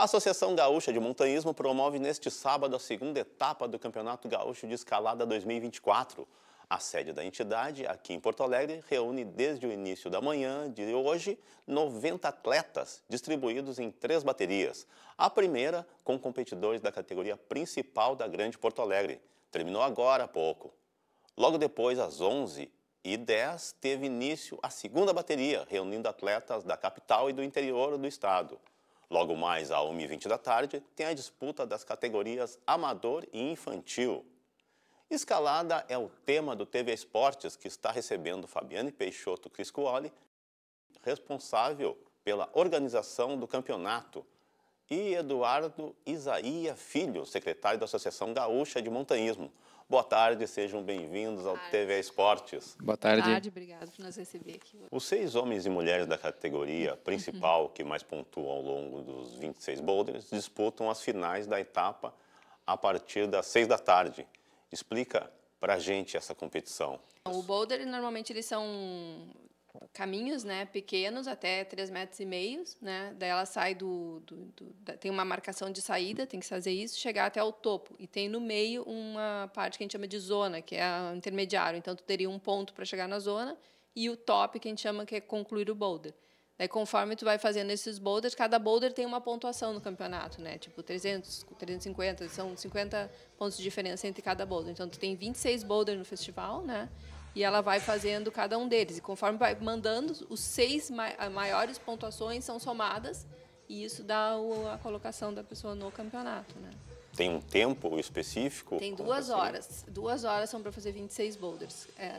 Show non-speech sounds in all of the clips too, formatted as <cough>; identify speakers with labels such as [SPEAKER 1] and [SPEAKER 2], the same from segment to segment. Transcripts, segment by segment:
[SPEAKER 1] A Associação Gaúcha de Montanhismo promove neste sábado a segunda etapa do Campeonato Gaúcho de Escalada 2024. A sede da entidade, aqui em Porto Alegre, reúne desde o início da manhã de hoje 90 atletas distribuídos em três baterias. A primeira com competidores da categoria principal da Grande Porto Alegre. Terminou agora há pouco. Logo depois, às 11 e 10 teve início a segunda bateria, reunindo atletas da capital e do interior do estado. Logo mais à 1h20 da tarde, tem a disputa das categorias amador e infantil. Escalada é o tema do TV Esportes, que está recebendo Fabiane Peixoto Criscuoli, responsável pela organização do campeonato, e Eduardo Isaia Filho, secretário da Associação Gaúcha de Montanhismo. Boa tarde, sejam bem-vindos ao TV Esportes. Boa tarde. Boa tarde,
[SPEAKER 2] obrigado por nos receber aqui.
[SPEAKER 1] Os seis homens e mulheres da categoria principal, que mais pontuam ao longo dos 26 boulders, disputam as finais da etapa a partir das seis da tarde. Explica para gente essa competição.
[SPEAKER 2] O boulder, normalmente, eles são caminhos, né, pequenos, até três metros e meios né, daí ela sai do, do, do da, tem uma marcação de saída, tem que fazer isso, chegar até o topo, e tem no meio uma parte que a gente chama de zona, que é o intermediário, então tu teria um ponto para chegar na zona, e o top, que a gente chama que é concluir o boulder. Daí, conforme tu vai fazendo esses boulders, cada boulder tem uma pontuação no campeonato, né? Tipo 300, 350, são 50 pontos de diferença entre cada boulder. Então, tu tem 26 boulders no festival, né? E ela vai fazendo cada um deles. E conforme vai mandando, os seis maiores pontuações são somadas e isso dá a colocação da pessoa no campeonato,
[SPEAKER 1] né? Tem um tempo específico? Tem duas
[SPEAKER 2] horas. Duas horas são para fazer 26 boulders. É,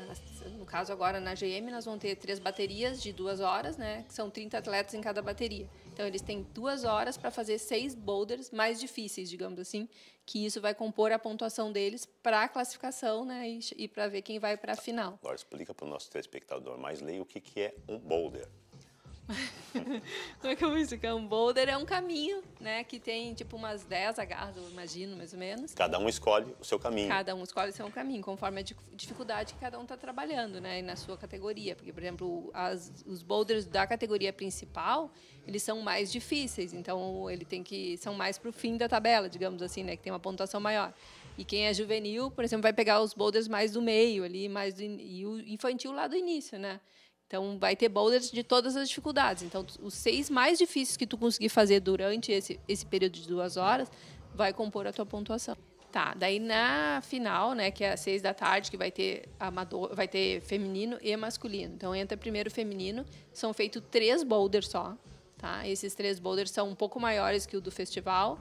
[SPEAKER 2] no caso, agora na GM, nós vamos ter três baterias de duas horas, né? Que são 30 atletas em cada bateria. Então eles têm duas horas para fazer seis boulders mais difíceis, digamos assim, que isso vai compor a pontuação deles para a classificação, né, e, e para ver quem vai para a final.
[SPEAKER 1] Agora explica para o nosso telespectador mais leigo o que, que é um boulder.
[SPEAKER 2] <laughs> Como é que eu vou explicar? Um boulder é um caminho, né? Que tem tipo umas 10 agarras, eu imagino, mais ou menos.
[SPEAKER 1] Cada um escolhe o seu caminho. Cada
[SPEAKER 2] um escolhe o seu caminho, conforme a dificuldade que cada um está trabalhando, né? E na sua categoria. Porque, por exemplo, as, os boulders da categoria principal, eles são mais difíceis. Então, ele tem que. são mais para o fim da tabela, digamos assim, né? Que tem uma pontuação maior. E quem é juvenil, por exemplo, vai pegar os boulders mais do meio ali, mais do, e o infantil lá do início, né? Então, vai ter boulders de todas as dificuldades. Então, os seis mais difíceis que tu conseguir fazer durante esse, esse período de duas horas vai compor a tua pontuação. Tá, daí na final, né, que é às seis da tarde, que vai ter amador, vai ter feminino e masculino. Então entra primeiro o feminino, são feitos três boulders só, tá? Esses três boulders são um pouco maiores que o do festival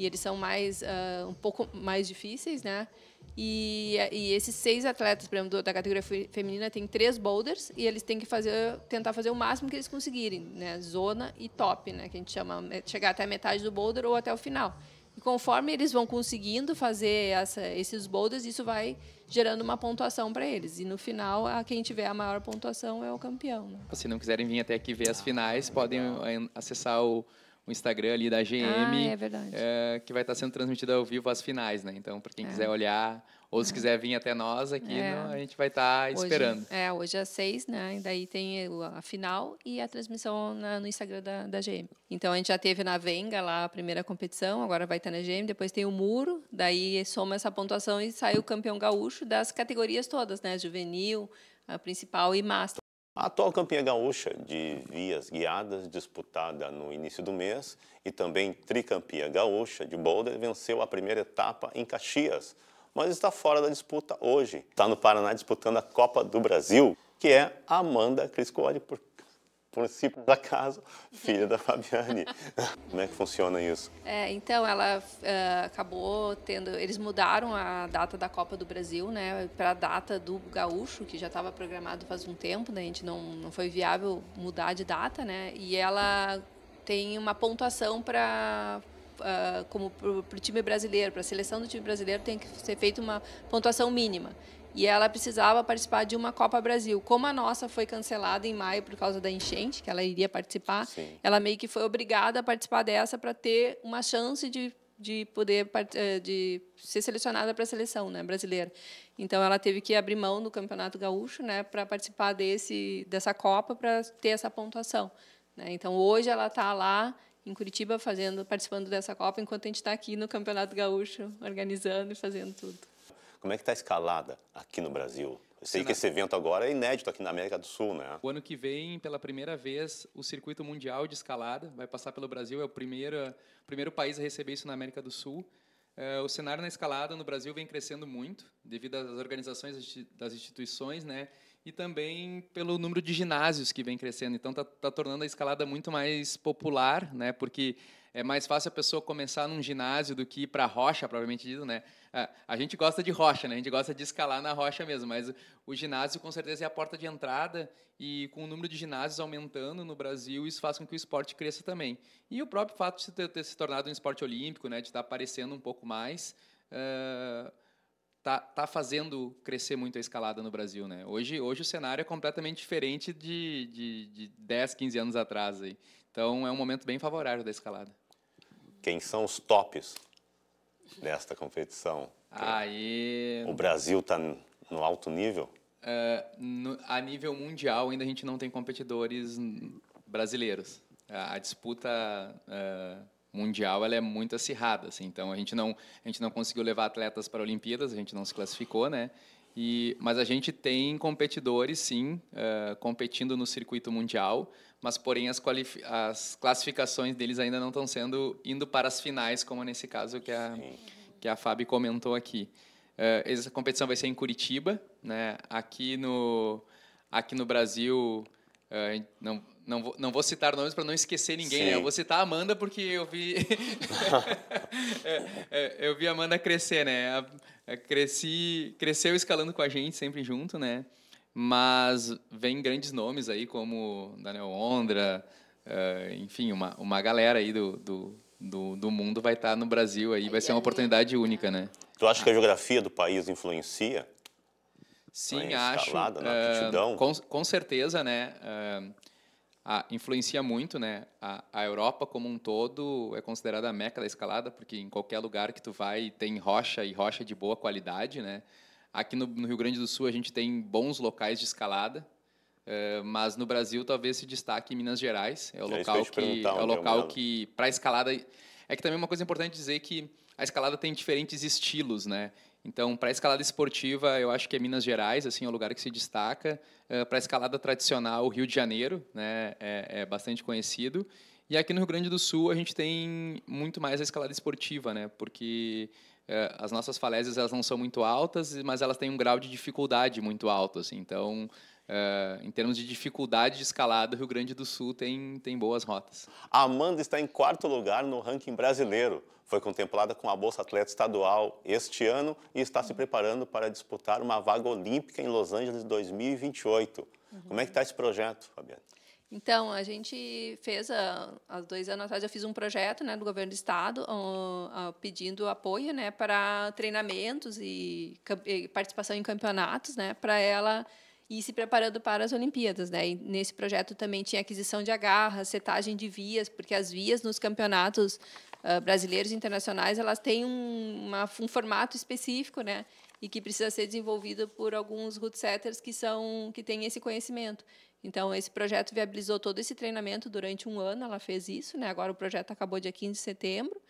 [SPEAKER 2] e eles são mais uh, um pouco mais difíceis, né? E, e, esses seis atletas, por exemplo, da categoria feminina, tem três boulders e eles têm que fazer, tentar fazer o máximo que eles conseguirem, né? Zona e top, né? Que a gente chama chegar até a metade do boulder ou até o final. E conforme eles vão conseguindo fazer essa, esses boulders, isso vai gerando uma pontuação para eles. E no final, a quem tiver a maior pontuação é o campeão. Né?
[SPEAKER 3] Se não quiserem vir até aqui ver as finais, podem eh, acessar o Instagram ali da GM, ah, é verdade. É, que vai estar sendo transmitida ao vivo as finais, né? Então, para quem é. quiser olhar, ou se é. quiser vir até nós aqui, é. não, a gente vai estar tá hoje, esperando.
[SPEAKER 2] É, hoje às seis, né? E daí tem a final e a transmissão na, no Instagram da, da GM. Então, a gente já teve na Venga lá a primeira competição, agora vai estar na GM, depois tem o Muro, daí soma essa pontuação e sai o campeão gaúcho das categorias todas, né? Juvenil, a principal e master.
[SPEAKER 1] A atual campeã gaúcha de vias guiadas, disputada no início do mês, e também tricampeã gaúcha de boulder, venceu a primeira etapa em Caxias, mas está fora da disputa hoje. Está no Paraná disputando a Copa do Brasil, que é Amanda Criscoli, por princípio da casa, filha da Fabiane. <laughs> Como é que funciona isso?
[SPEAKER 2] É, então ela uh, acabou tendo, eles mudaram a data da Copa do Brasil, né, para a data do Gaúcho, que já estava programado faz um tempo, né, a gente não, não foi viável mudar de data, né, e ela tem uma pontuação para Uh, é, como para o time brasileiro, para a seleção do time brasileiro, tem que ser feita uma pontuação mínima e ela precisava participar de uma Copa Brasil. Como a nossa foi cancelada em maio por causa da enchente, que ela iria participar, Sim. ela meio que foi obrigada a participar dessa para ter uma chance de, de poder eh, de ser selecionada para a seleção né, brasileira. Então ela teve que abrir mão do Campeonato Gaúcho né, para participar desse, dessa Copa para ter essa pontuação. Né? Então hoje ela está lá em Curitiba fazendo, participando dessa Copa, enquanto a gente está aqui no Campeonato Gaúcho organizando e fazendo tudo.
[SPEAKER 1] Como é que está a escalada aqui no Brasil? Eu sei que esse evento agora é inédito aqui na América do Sul, né?
[SPEAKER 3] O ano que vem, pela primeira vez, o circuito mundial de escalada vai passar pelo Brasil. É o primeiro, primeiro país a receber isso na América do Sul. É, o cenário na escalada no Brasil vem crescendo muito, devido às organizações das instituições, né? E também pelo número de ginásios que vem crescendo. Então, está tá tornando a escalada muito mais popular, né? Porque é mais fácil a pessoa começar num ginásio do que ir para a rocha, provavelmente dito, né? Ah, a gente gosta de rocha, né? A gente gosta de escalar na rocha mesmo, mas o ginásio com certeza é a porta de entrada e com o número de ginásios aumentando no Brasil, isso faz com que o esporte cresça também. E o próprio fato de ter, ter se tornado um esporte olímpico, né? De estar tá aparecendo um pouco mais, uh, tá, tá fazendo crescer muito a escalada no Brasil, né? Hoje, hoje o cenário é completamente diferente de, de, de 10, 15 anos atrás aí. Então é um momento bem favorável da escalada.
[SPEAKER 1] Quem são os tops desta competição?
[SPEAKER 3] Aí... O Brasil
[SPEAKER 1] está no alto nível?
[SPEAKER 3] Uh, no, a nível mundial ainda a gente não tem competidores brasileiros. A, a disputa uh, mundial ela é muito acirrada, assim, então a gente não a gente não conseguiu levar atletas para Olimpíadas, a gente não se classificou, né? E, mas a gente tem competidores, sim, uh, competindo no circuito mundial mas porém as, as classificações deles ainda não estão sendo indo para as finais, como nesse caso que a, que a Fábio comentou aqui. Uh, é, essa competição vai ser em Curitiba, né? aqui, no, aqui no Brasil, uh, não, não vou, não vou citar nomes para não esquecer ninguém. Né? Eu vou citar a Amanda porque eu vi <laughs> <laughs> é, eu vi a Amanda crescer, né? Cresci, cresceu escalando com a gente sempre junto, né? mas vem grandes nomes aí como Daniel Ondra, eh, enfim, uma, uma galera aí do, do, do, do mundo vai estar no Brasil aí, vai ser uma oportunidade única, né? Tu acha que a geografia do país
[SPEAKER 1] influencia? Sim, acho. Uh, com,
[SPEAKER 3] com, certeza, né? Uh, a, influencia muito, né? A, a, Europa como um todo é considerada a meca da escalada, porque em qualquer lugar que tu vai tem rocha e rocha de boa qualidade, né? Aqui no, no Rio Grande do Sul a gente tem bons locais de escalada, eh, mas no Brasil talvez se destaque em Minas Gerais. É o é local que é, é o local que para escalada é que também uma coisa importante dizer que a escalada tem diferentes estilos, né? Então, para escalada esportiva, eu acho que é Minas Gerais, assim, é o lugar que se destaca. Uh, eh, para escalada tradicional, o Rio de Janeiro, né, é, é, bastante conhecido. E aqui no Rio Grande do Sul, a gente tem muito mais a escalada esportiva, né? Porque é, as nossas falésias elas não são muito altas, mas elas têm um grau de dificuldade muito alto. Assim. Então, é, em termos de dificuldade de escalada, o Rio Grande do Sul tem, tem boas rotas. A Amanda está em quarto lugar no ranking
[SPEAKER 1] brasileiro. Foi contemplada com a Bolsa Atleta Estadual este ano e está se preparando para disputar uma vaga olímpica em Los Angeles 2028. Uhum. Como é que está esse projeto, Fabiana?
[SPEAKER 2] Então, a gente fez, há dois anos atrás, eu fiz um projeto né, do governo do Estado uh, pedindo apoio né, para treinamentos e, e, participação em campeonatos né, para ela ir se preparando para as Olimpíadas. Né? E nesse projeto também tinha aquisição de agarras, setagem de vias, porque as vias nos campeonatos uh, brasileiros e internacionais elas têm um, uma, um formato específico, né? e que precisa ser desenvolvida por alguns root setters que são que têm esse conhecimento. Então, esse projeto viabilizou todo esse treinamento durante um ano, ela fez isso, né? Agora o projeto acabou dia 15 de setembro.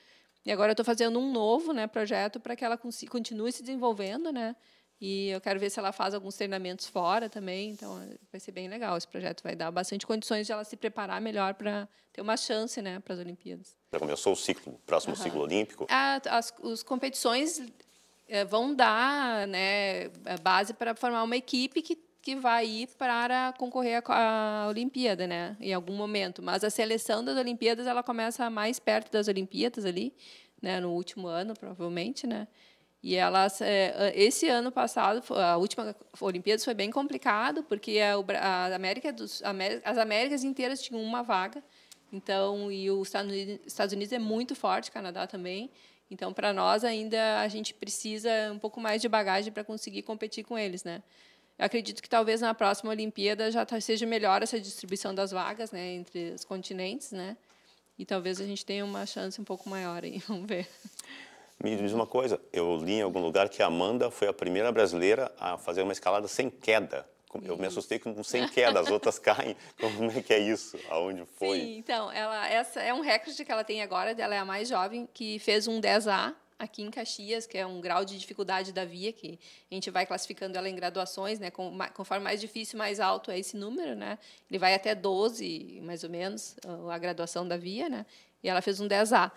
[SPEAKER 2] E agora eu estou fazendo um novo né, projeto para que ela continue se desenvolvendo, né? E eu quero ver se ela faz alguns treinamentos fora também. Então, vai ser bem legal. Esse projeto vai dar bastante condições de ela se preparar melhor para ter uma chance né, para as Olimpíadas.
[SPEAKER 1] Já começou o ciclo, o próximo uhum. ciclo olímpico?
[SPEAKER 2] A, as, as competições eh, vão dar né, eh, base para formar uma equipe que que vai ir para concorrer à Olimpíada, né? Em algum momento. Mas a seleção das Olimpíadas ela começa mais perto das Olimpíadas ali, né? No último ano, provavelmente, né? E elas, é, esse ano passado, a última Olimpíada foi bem complicado, porque é a América dos, as Américas inteiras tinham uma vaga, então e os Estados Unidos é muito forte, Canadá também. Então, para nós ainda a gente precisa um pouco mais de bagagem para conseguir competir com eles, né? Eu acredito que talvez na próxima Olimpíada já tá, seja melhor essa distribuição das vagas, né, entre os continentes, né? E talvez a gente tenha uma chance um pouco maior aí, <laughs> vamos ver.
[SPEAKER 1] Me diz uma coisa, eu li em algum lugar que a Amanda foi a primeira brasileira a fazer uma escalada sem queda. Eu me assustei com sem queda, as outras <laughs> caem. Como é que é isso? Aonde foi? Sim,
[SPEAKER 2] então, ela, essa é um recorde que ela tem agora, ela é a mais jovem, que fez um 10A aqui em Caxias, que é um grau de dificuldade da via, que a gente vai classificando ela em graduações, né? Conforme mais difícil, mais alto é esse número, né? Ele vai até 12, mais ou menos, a graduação da via, né? E ela fez um 10A.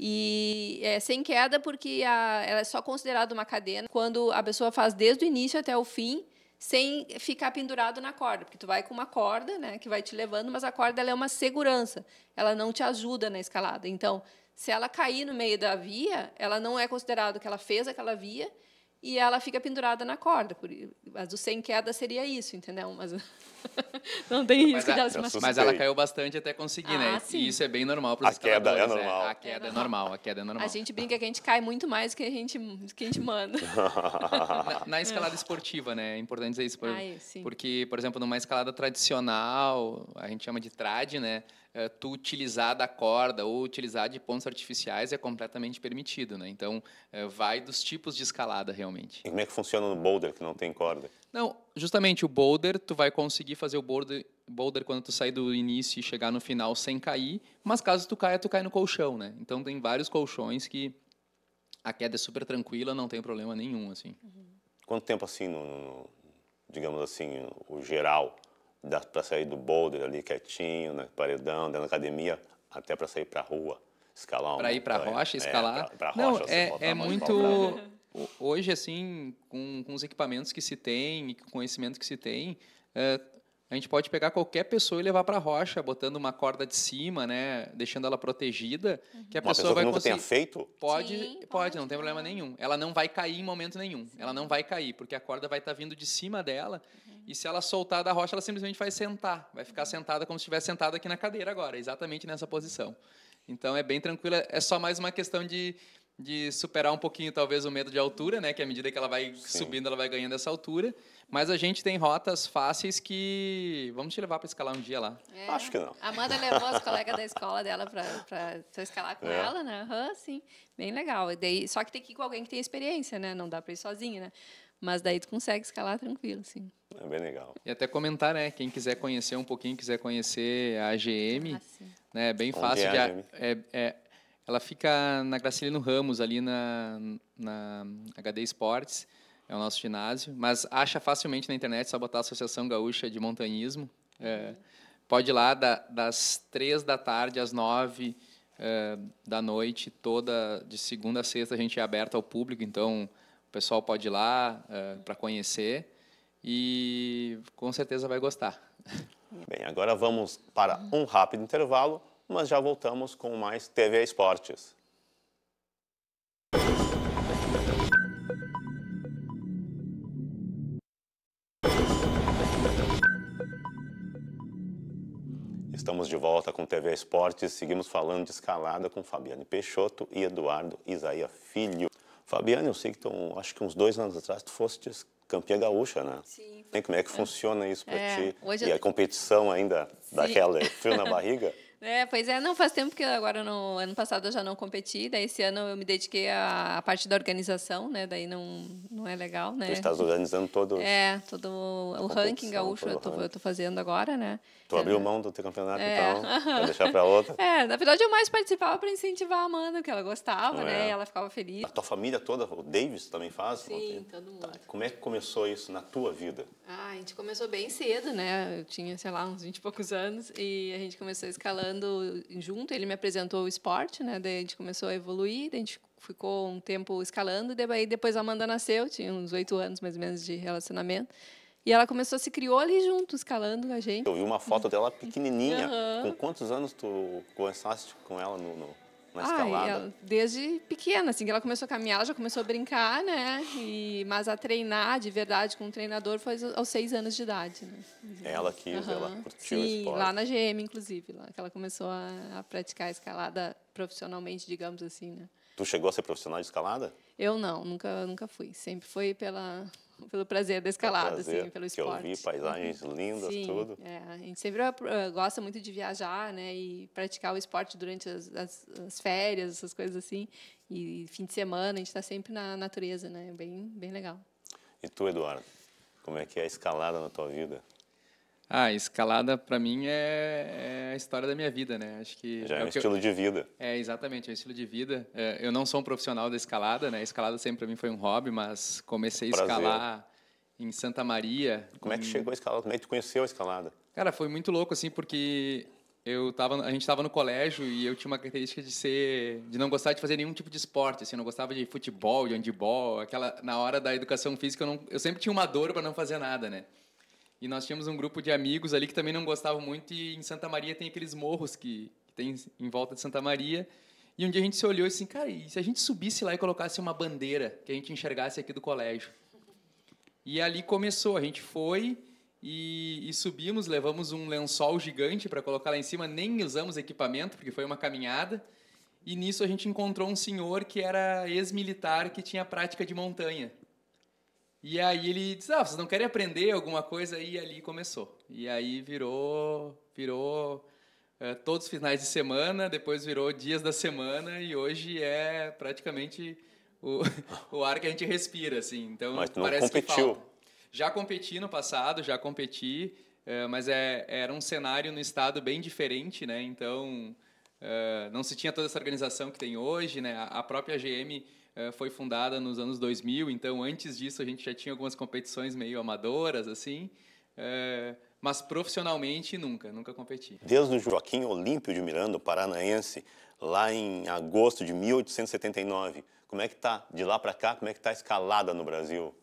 [SPEAKER 2] E é sem queda porque a, ela é só considerada uma cadena quando a pessoa faz desde o início até o fim sem ficar pendurado na corda, porque tu vai com uma corda, né, que vai te levando, mas a corda ela é uma segurança, ela não te ajuda na escalada. Então, se ela cair no meio da via, ela não é considerado que ela fez aquela via e ela fica pendurada na corda. Por, mas do sem queda seria isso, entendeu? Mas <laughs> não tem risco mas, ela se machucar.
[SPEAKER 3] Mas ela caiu bastante até conseguir, né? ah, né? Sim. E isso é bem normal para os escaladores. Queda é né? normal. É. A queda é, normal. A queda é normal. A
[SPEAKER 2] gente brinca que a gente cai muito mais do que a gente, que a gente manda.
[SPEAKER 3] <laughs> na, na, escalada esportiva, né? É importante dizer isso. Por, porque, por exemplo, numa escalada tradicional, a gente chama de trad, né? Eh, tu utilizar da corda ou utilizar de pontos artificiais é completamente permitido, né? Então, é, vai dos tipos de escalada realmente.
[SPEAKER 1] E como é que funciona no boulder que
[SPEAKER 3] não tem corda? Não, justamente o boulder, tu vai conseguir fazer o boulder, boulder quando tu sair do início e chegar no final sem cair, mas caso tu caia, tu cai no colchão, né? Então, tem vários colchões que a queda é super tranquila, não tem problema nenhum, assim. Uhum.
[SPEAKER 1] Quanto tempo assim, no, no, digamos assim, o geral dá para sair do boulder ali quietinho, no né, paredão, dentro da academia, até para sair para a rua, escalar um Para ir para é, assim, é, é a rocha, escalar. É, rocha, Não, é, é muito.
[SPEAKER 3] Hoje, assim, com, com os equipamentos que se tem e com o conhecimento que se tem, é, a gente pode pegar qualquer pessoa e levar para a rocha, botando uma corda de cima, né, deixando ela protegida, uhum. que a pessoa, pessoa que vai nunca conseguir. tenha feito? Pode, Sim, pode, pode, não tem problema nenhum. Ela não vai cair em momento nenhum. Sim. Ela não vai cair, porque a corda vai estar tá vindo de cima dela. Uhum. E se ela soltar da rocha, ela simplesmente vai sentar, vai ficar sentada como se estivesse sentada aqui na cadeira agora, exatamente nessa posição. Então é bem tranquila, é só mais uma questão de, de superar um pouquinho talvez o medo de altura, né, que à medida que ela vai Sim. subindo, ela vai ganhando essa altura, mas a gente tem rotas fáceis que vamos te levar para escalar um dia lá. É, Acho que não. A Amanda levou as colegas da
[SPEAKER 2] escola dela para escalar com é. ela, né? Uhum, sim. Bem legal. só que tem que ir com alguém que tem experiência, né? Não dá para ir sozinho, né? Mas daí tu consegue escalar tranquilo, sim.
[SPEAKER 3] É bem legal. E até comentar, né? Quem quiser conhecer um pouquinho, quiser conhecer a AGM, ah, né? É bem Onde é fácil é de. É, é, ela fica na Gracilino Ramos, ali na, na HD Esportes, é o nosso ginásio, mas acha facilmente na internet, só botar Associação Gaúcha de Montanhismo. É, pode ir lá da, das três da tarde às nove é, da noite, toda de segunda a sexta a gente é aberto ao público, então o pessoal pode ir lá é, para conhecer e com certeza vai gostar. <laughs> Bem,
[SPEAKER 1] agora vamos para um rápido intervalo, mas já voltamos com mais TV Esportes. Estamos de volta com TV Esportes, seguimos falando de escalada com Fabiane Peixoto e Eduardo Isaia Filho. Fabiana, eu sei que tu acho que uns dois anos atrás tu foste campeã gaúcha, né? Sim. Como é que é. funciona isso para é, ti? E a competição ainda daquela frio na barriga? <laughs>
[SPEAKER 2] É, pois é, não faz tempo que agora no ano passado eu já não competi, daí esse ano eu me dediquei à parte da organização, né? Daí não não é legal, né? Tu estás organizando
[SPEAKER 1] todo É,
[SPEAKER 2] todo o ranking gaúcho eu tô, ranking. Né? eu tô fazendo agora, né?
[SPEAKER 1] Tu abriu é. mão do teu campeonato é. então, vai <laughs> deixar para outra.
[SPEAKER 2] É, na verdade eu mais participava para incentivar a Amanda, que ela gostava, é. né? Ela ficava feliz. A tua
[SPEAKER 1] família toda, o Davis também faz? Sim, todo mundo. Tá. Como é que começou isso na tua vida?
[SPEAKER 2] Ah, a gente começou bem cedo, né? Eu tinha, sei lá, uns 20 e poucos anos e a gente começou escalando junto, ele me apresentou o esporte, né? Daí a gente começou a evoluir, daí a gente ficou um tempo escalando, daí depois a Amanda nasceu, tinha uns oito anos mais ou menos de relacionamento. E ela começou a se criou ali junto, escalando a gente. Eu vi uma
[SPEAKER 1] foto dela uhum. pequenininha. Uhum. Com quantos anos tu começaste com ela no, no uma escalada? ela,
[SPEAKER 2] desde pequena, assim, que ela começou a caminhar, ela já começou a brincar, né? E, mas a treinar de verdade com um treinador foi aos seis anos de idade. Né? Ela quis, uhum. ela curtiu Sim, o esporte. lá na GM, inclusive, lá que ela começou a, a praticar a escalada profissionalmente, digamos assim, né?
[SPEAKER 1] Tu chegou a ser profissional de escalada?
[SPEAKER 2] Eu não, nunca, nunca fui. Sempre foi pela, <laughs> pelo prazer da escalada, assim, prazer, assim, pelo esporte. Que
[SPEAKER 1] eu vi paisagens <laughs> lindas, Sim, tudo.
[SPEAKER 2] É, a gente sempre ah, ah, gosta muito de viajar, né, e praticar o esporte durante as, as, as férias, essas coisas assim, e fim de semana a gente está sempre na natureza, né, é bem, bem legal.
[SPEAKER 1] E tu, Eduardo, como é que é a escalada na tua vida?
[SPEAKER 3] Ah, escalada para mim é, é, a história da minha vida, né? Acho que já é, é um estilo eu, de vida. É exatamente, é um estilo de vida. É, eu não sou um profissional da escalada, né? Escalada sempre para mim foi um hobby, mas comecei a escalar em Santa Maria. Como em... é que chegou a escalada? Como é que tu conheceu a escalada? Cara, foi muito louco assim, porque eu tava, a gente estava no colégio e eu tinha uma característica de ser, de não gostar de fazer nenhum tipo de esporte, assim, eu não gostava de futebol, de handebol, aquela na hora da educação física eu, não, eu sempre tinha uma dor para não fazer nada, né? E nós tínhamos um grupo de amigos ali que também não gostavam muito. E em Santa Maria tem aqueles morros que, que tem em volta de Santa Maria. E um dia a gente se olhou e assim, cara, e se a gente subisse lá e colocasse uma bandeira que a gente enxergasse aqui do colégio? E ali começou, a gente foi e, e subimos, levamos um lençol gigante para colocar lá em cima, nem usamos equipamento, porque foi uma caminhada. E nisso a gente encontrou um senhor que era ex-militar que tinha prática de montanha. E aí ele disse, ah, vocês não querem aprender alguma coisa? E ali começou. E aí virou, virou é, todos os finais de semana, depois virou dias da semana e hoje é praticamente o, <laughs> o ar que a gente respira, assim. Então Mas não parece competiu. Já competi no passado, já competi, é, mas é, era um cenário no estado bem diferente, né? Então é, não se tinha toda essa organização que tem hoje, né? A própria GM eh, foi fundada nos anos 2000, então antes disso a gente já tinha algumas competições meio amadoras, assim, eh, mas profissionalmente nunca, nunca competi. Desde
[SPEAKER 1] o Joaquim Olímpio de Miranda, paranaense, lá em agosto de 1879, como é que tá de lá para cá, como é que tá a escalada no Brasil?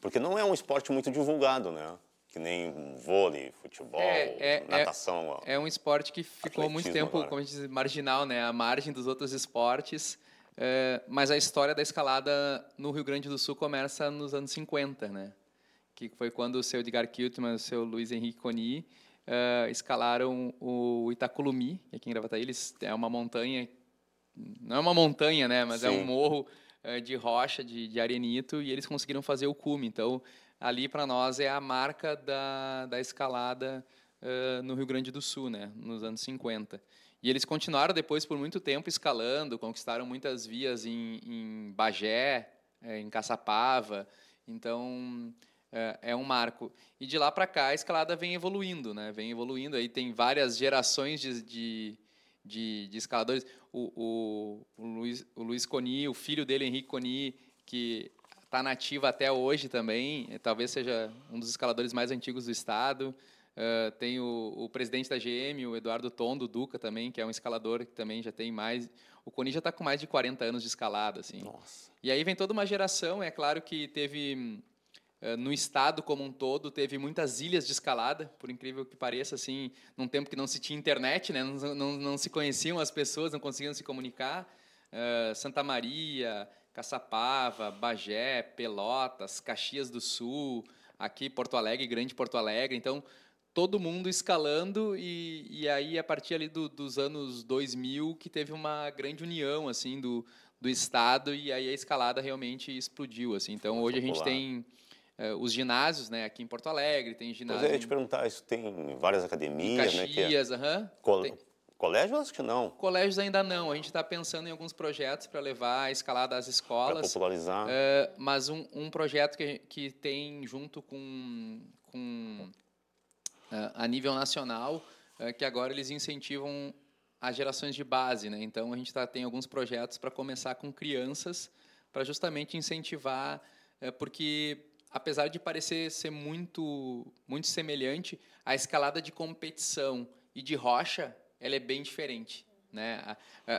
[SPEAKER 1] Porque não é um esporte muito divulgado, né? Que nem vôlei, futebol, é, é, é natação. É, é, um esporte que ficou muito tempo, agora. como a
[SPEAKER 3] gente diz, marginal, né? À margem dos outros esportes. É, mas a história da escalada no Rio Grande do Sul começa nos anos 50, né? que foi quando o seu Edgar Kiltman e o seu Luiz Henrique Coni uh, escalaram o Itaculumi, aqui em Gravataí, eles, é uma montanha, não é uma montanha, né, mas Sim. é um morro uh, de rocha, de, de, arenito, e eles conseguiram fazer o cume. Então, ali para nós é a marca da, da escalada uh, no Rio Grande do Sul, né, nos anos 50. E eles continuaram depois por muito tempo escalando, conquistaram muitas vias em, em Bagé, é, em Caçapava. Então é, é um marco. E de lá para cá a escalada vem evoluindo, né? Vem evoluindo. Aí tem várias gerações de, de, de, de escaladores. O, o, o, Luiz, o Luiz Coni, o filho dele, Henrique Coni, que está nativo até hoje também. Talvez seja um dos escaladores mais antigos do estado. Ah, tem o, o, presidente da GM, o Eduardo Tondo Duca também, que é um escalador que também já tem mais. O Coni já está com mais de 40 anos de escalada, assim. Nossa. E aí vem toda uma geração. É claro que teve ah, no estado como um todo teve muitas ilhas de escalada, por incrível que pareça, assim, num tempo que não se tinha internet, né? Não, não, não se conheciam as pessoas, não conseguiam se comunicar. Uh, Santa Maria, Caçapava, Bagé, Pelotas, Caxias do Sul, aqui Porto Alegre, Grande Porto Alegre. Então todo mundo escalando e, e aí a partir ali do, dos anos 2000 que teve uma grande união assim do, do estado e aí a escalada realmente explodiu assim. Então hoje a gente tem é, os ginásios, né, aqui em Porto Alegre, tem ginásio. Mas eu ia te
[SPEAKER 1] perguntar, isso tem várias academias, né, é Caxias, né? é... aham. Col tem... acho que não.
[SPEAKER 3] Colégios ainda não. A gente está pensando em alguns projetos para levar a escalada às escolas. Para popularizar. Eh, mas um, um projeto que, que tem junto com, com eh, a nível nacional, eh, que agora eles incentivam as gerações de base. Né? Então, a gente tá, tem alguns projetos para começar com crianças, para justamente incentivar, eh, porque apesar de parecer ser muito, muito semelhante, a escalada de competição e de rocha ela é bem diferente. Né?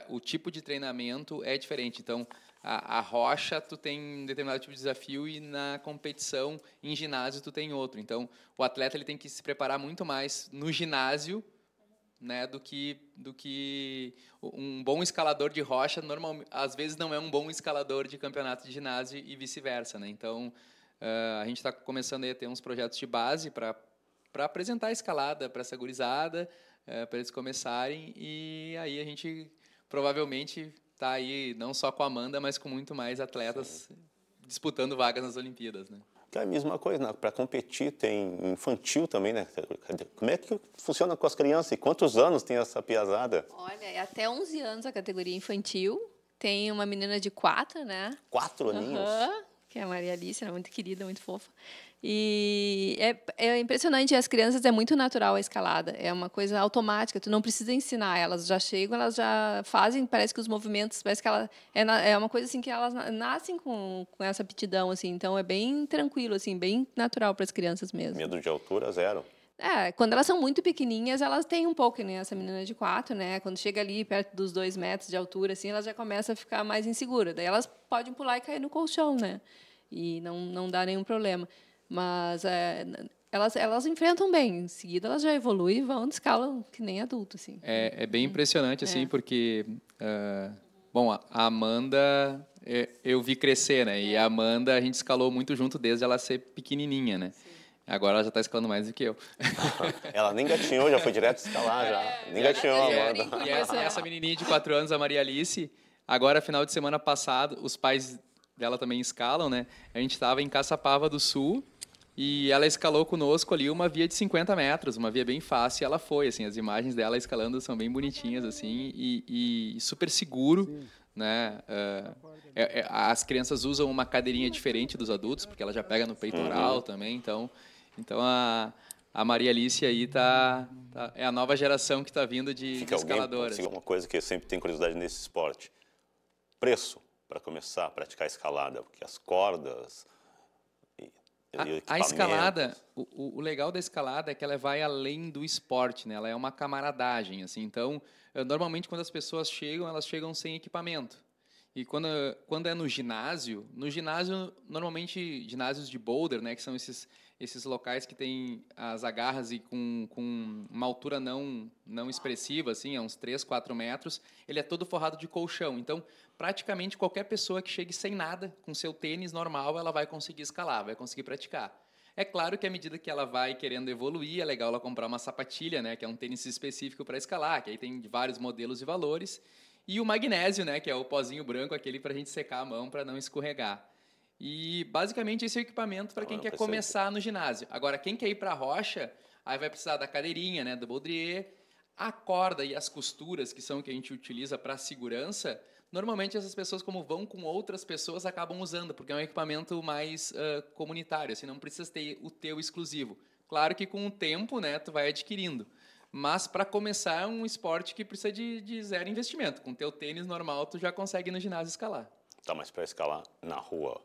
[SPEAKER 3] O tipo de treinamento é diferente. Então, a, a, rocha tu tem um determinado tipo de desafio e na competição em ginásio tu tem outro. Então, o atleta ele tem que se preparar muito mais no ginásio, né, do que do que um bom escalador de rocha normal às vezes não é um bom escalador de campeonato de ginásio e vice-versa, né? Então, uh, a gente está começando a ter uns projetos de base para para apresentar a escalada para essa gurizada, eh, para eles começarem e aí a gente provavelmente está aí não só com a Amanda, mas com muito mais atletas Sim. disputando vagas nas Olimpíadas, né?
[SPEAKER 1] É a mesma coisa, né? para competir tem infantil também, né? Como é que funciona com as crianças e quantos anos tem essa piazada?
[SPEAKER 2] Olha, é até 11 anos a categoria infantil. Tem uma menina de 4, né?
[SPEAKER 1] 4 aninhos?
[SPEAKER 2] Uhum, que é a Maria Alice, ela é muito querida, muito fofa. E é, é impressionante, as crianças é muito natural a escalada, é uma coisa automática, tu não precisa ensinar, elas já chegam, elas já fazem, parece que os movimentos, parece que ela é, na, é uma coisa assim que elas nascem com, com essa aptidão assim, então é bem tranquilo assim, bem natural para as crianças mesmo.
[SPEAKER 1] Medo de altura zero.
[SPEAKER 2] É, quando elas são muito pequenininhas, elas têm um pouco, né? Essa menina de quatro, né? Quando chega ali perto dos dois metros de altura, assim, elas já começa a ficar mais insegura. Daí elas podem pular e cair no colchão, né? E não, não dá nenhum problema. Mas é, elas, elas enfrentam bem. Em seguida, elas já evoluem, vão, descalam que nem adulto, assim.
[SPEAKER 3] É, é bem impressionante, assim, é. porque... Uh, bom, a Amanda é, eu vi crescer, né? E a Amanda, a gente escalou muito junto desde ela ser pequenininha, né? Sim. Agora ela já está escalando mais do que eu. <laughs> ela nem gatinhou, já foi direto escalar, já. É, nem gatinhou, Amanda. E essa, essa menininha de 4 anos, a Maria Alice, agora, final de semana passado, os pais dela também escalam, né? A gente estava em Caçapava do Sul, e ela escalou conosco ali uma via de 50 metros, uma via bem fácil, e ela foi, assim, as imagens dela escalando são bem bonitinhas, assim, e, e super seguro, Sim. né? Uh, é, é, as crianças usam uma cadeirinha diferente dos adultos, porque ela já pega no peitoral uhum. também, então, então a, a Maria Alice aí tá, tá é a nova geração que está vindo de, Fica de escaladoras. Alguém, uma
[SPEAKER 1] coisa que eu sempre tenho curiosidade nesse esporte, preço para começar a praticar escalada, porque as cordas ah, a, escalada,
[SPEAKER 3] o, o, legal da escalada é que ela vai além do esporte, né? Ela é uma camaradagem, assim. Então, eh, normalmente quando as pessoas chegam, elas chegam sem equipamento. E quando, quando é no ginásio, no ginásio, normalmente ginásios de boulder, né, que são esses esses locais que tem as agarras e com, com uma altura não, não expressiva, assim, a uns 3, 4 metros, ele é todo forrado de colchão. Então, praticamente qualquer pessoa que chegue sem nada, com seu tênis normal, ela vai conseguir escalar, vai conseguir praticar. É claro que à medida que ela vai querendo evoluir, é legal ela comprar uma sapatilha, né, que é um tênis específico para escalar, que aí tem vários modelos e valores. E o magnésio, né, que é o pozinho branco, aquele para a gente secar a mão para não escorregar. E basicamente esse é o equipamento para quem quer começar no ginásio. Agora, quem quer ir para a rocha, aí vai precisar da cadeirinha, né, do baudrier, a corda e as costuras, que são o que a gente utiliza para segurança. Normalmente essas pessoas, como vão com outras pessoas, acabam usando, porque é um equipamento mais uh, comunitário, assim, não precisa ter o teu exclusivo. Claro que com o tempo, né, tu vai adquirindo. Mas para começar é um esporte que precisa de, de zero investimento. Com teu tênis normal, tu já consegue no ginásio escalar.
[SPEAKER 1] Tá, mas para escalar na rua,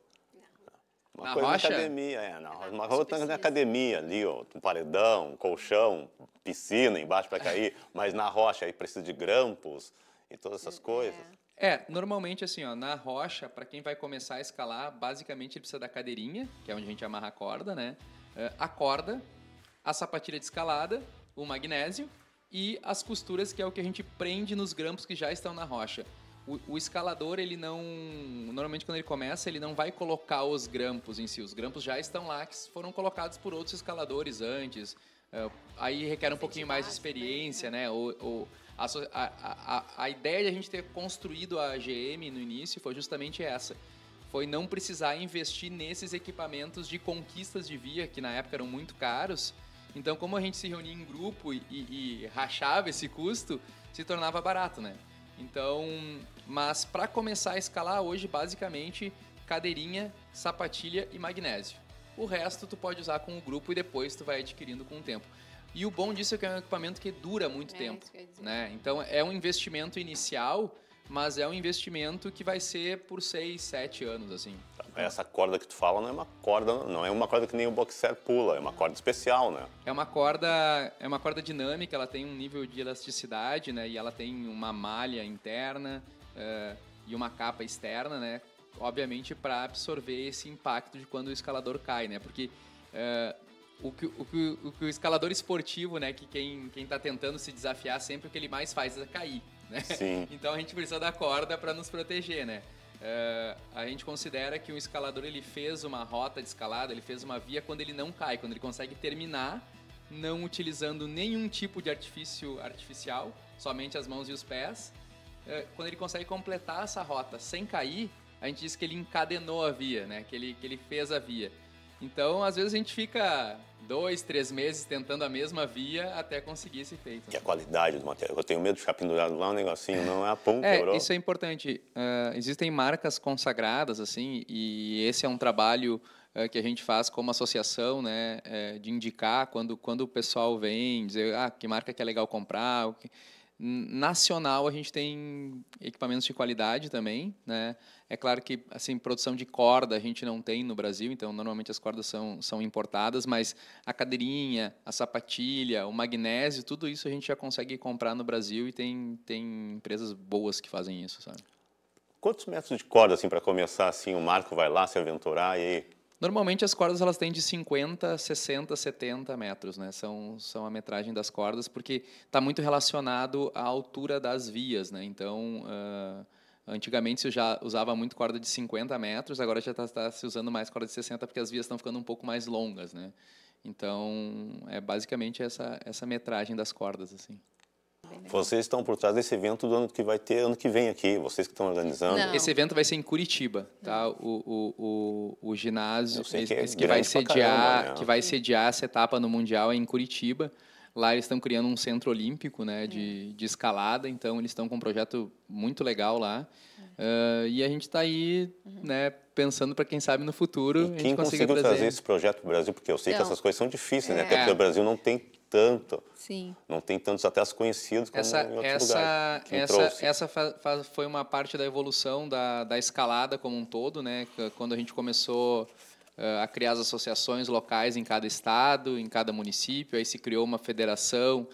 [SPEAKER 1] uma na coisa rocha? academia, é. Ah, é na, uma coisa precisa. na academia ali, ó, um paredão, um colchão, piscina embaixo para cair, <laughs> mas na rocha aí precisa de grampos e todas essas é. coisas.
[SPEAKER 3] É, é normalmente assim, ó, na rocha, para quem vai começar a escalar, basicamente ele precisa da cadeirinha, que é onde a gente amarra a corda, né? Eh, a corda, a sapatilha de escalada, o magnésio e as costuras, que é o que a gente prende nos grampos que já estão na rocha. O, escalador, ele não. Normalmente, quando ele começa, ele não vai colocar os grampos em si. Os grampos já estão lá, que foram colocados por outros escaladores antes. Uh, aí requer um pouquinho mais de né? experiência, né? Ou, ou a, a, a, a ideia de a gente ter construído a GM no início foi justamente essa. Foi não precisar investir nesses equipamentos de conquistas de via, que na época eram muito caros. Então, como a gente se reunia em grupo e, e, e rachava esse custo, se tornava barato, né? Então, mas para começar a escalar hoje, basicamente, cadeirinha, sapatilha e magnésio. O resto tu pode usar com o grupo e depois tu vai adquirindo com o tempo. E o bom disso é que é um equipamento que dura muito é, tempo, né? Então é um investimento inicial, mas é um investimento que vai ser por 6, 7 anos assim. Tá,
[SPEAKER 1] essa corda que tu fala não é uma corda, não é uma corda que nem o boxer pula, é uma corda especial, né?
[SPEAKER 3] É uma corda, é uma corda dinâmica, ela tem um nível de elasticidade, né? E ela tem uma malha interna uh, e uma capa externa, né? Obviamente para absorver esse impacto de quando o escalador cai, né? Porque uh, o que o, que, o, que o escalador esportivo, né? Que quem está tentando se desafiar sempre o que ele mais faz é cair, né? Sim. <laughs> Então a gente precisa da corda para nos proteger, né? Uh, a gente considera que um escalador ele fez uma rota de escalada, ele fez uma via quando ele não cai, quando ele consegue terminar não utilizando nenhum tipo de artifício artificial, somente as mãos e os pés, é, quando ele consegue completar essa rota sem cair, a gente diz que ele encadenou a via, né? Que ele, que ele fez a via. Então, às vezes a gente fica dois, três meses tentando a mesma via até conseguir esse feito.
[SPEAKER 1] E a qualidade do material. Eu tenho medo de ficar pendurado lá um negocinho, não é a ponta. É, isso
[SPEAKER 3] é importante. Uh, existem marcas consagradas, assim, e esse é um trabalho uh, que a gente faz como associação, né, uh, de indicar quando, quando o pessoal vem, dizer, ah, que marca que é legal comprar, o que nacional a gente tem equipamentos de qualidade também, né? É claro que assim produção de corda a gente não tem no Brasil, então normalmente as cordas são, são importadas, mas a cadeirinha, a sapatilha, o magnésio, tudo isso a gente já consegue comprar no Brasil e tem tem empresas boas que fazem isso, sabe? Quantos metros de corda assim para começar assim, o Marco vai lá se aventurar e aí Normalmente as cordas elas têm de 50, 60, 70 metros, né? São, são a metragem das cordas, porque está muito relacionado à altura das vias, né? Então, uh, antigamente se já usava muito corda de 50 metros, agora já está tá se usando mais corda de 60, porque as vias estão ficando um pouco mais longas, né? Então, é basicamente essa, essa metragem das cordas, assim.
[SPEAKER 1] Vocês estão por trás desse evento do ano que vai ter ano que vem aqui, vocês que estão organizando. Não. Esse
[SPEAKER 3] evento vai ser em Curitiba, tá? O, o, o, o ginásio que, é que, vai sediar, caramba, né? que vai sediar essa etapa no mundial é em Curitiba. Lá eles estão criando um centro olímpico né, de, é. de escalada, então eles estão com um projeto muito legal lá. Uh, e a gente está aí uhum. né, pensando para quem sabe no futuro. E quem conseguiu trazer esse
[SPEAKER 1] projeto para o Brasil? Porque eu sei que então, essas coisas são difíceis, né? é. né? Até porque o Brasil não tem tanto. Sim. Não tem tantos atletas conhecidos como essa, em essa, Essa,
[SPEAKER 3] essa foi uma parte da evolução da, da escalada como um todo, né? Quando a gente começou a criar as associações locais em cada estado, em cada município, aí se criou uma federação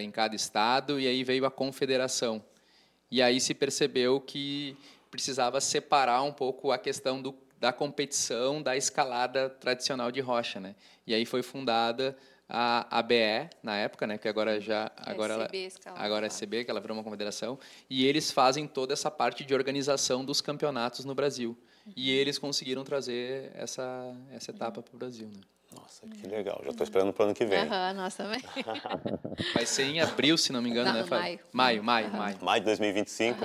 [SPEAKER 3] em cada estado e aí veio a confederação. E aí se percebeu que precisava separar um pouco a questão do, da competição da escalada tradicional de rocha, né? E aí foi fundada a, ABE na época, né, que agora já agora é CB, ela, agora é CB, que ela virou uma confederação, e eles fazem toda essa parte de organização dos campeonatos no Brasil. Uhum. E eles conseguiram trazer essa essa uhum. etapa uhum. para o Brasil, né? Nossa,
[SPEAKER 1] que legal. Já estou uhum. esperando para o ano que vem.
[SPEAKER 2] Uhum, nós também.
[SPEAKER 1] <laughs> Vai ser em abril, se não me engano, não, né, Fábio? Maio. Maio, maio, maio. Maio de 2025.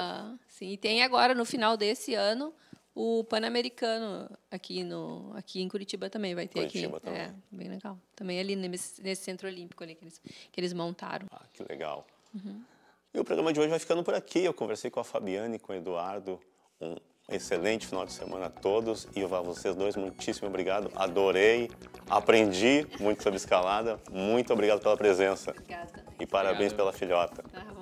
[SPEAKER 2] Sim, e tem agora, no final desse ano, o Pan-Americano aqui, no, aqui em Curitiba também vai ter Curitiba aqui. Também. É, bem legal. Também ali nesse, nesse centro olímpico ali que eles, que eles montaram. Ah,
[SPEAKER 1] que legal. Uhum. E o programa de hoje vai ficando por aqui. Eu conversei com a Fabiane e com o Eduardo. Um excelente final de semana a todos. E a vocês dois, muitíssimo obrigado. Adorei, aprendi muito sobre escalada. Muito obrigado pela presença. Obrigada. E parabéns obrigado. pela filhota. Tá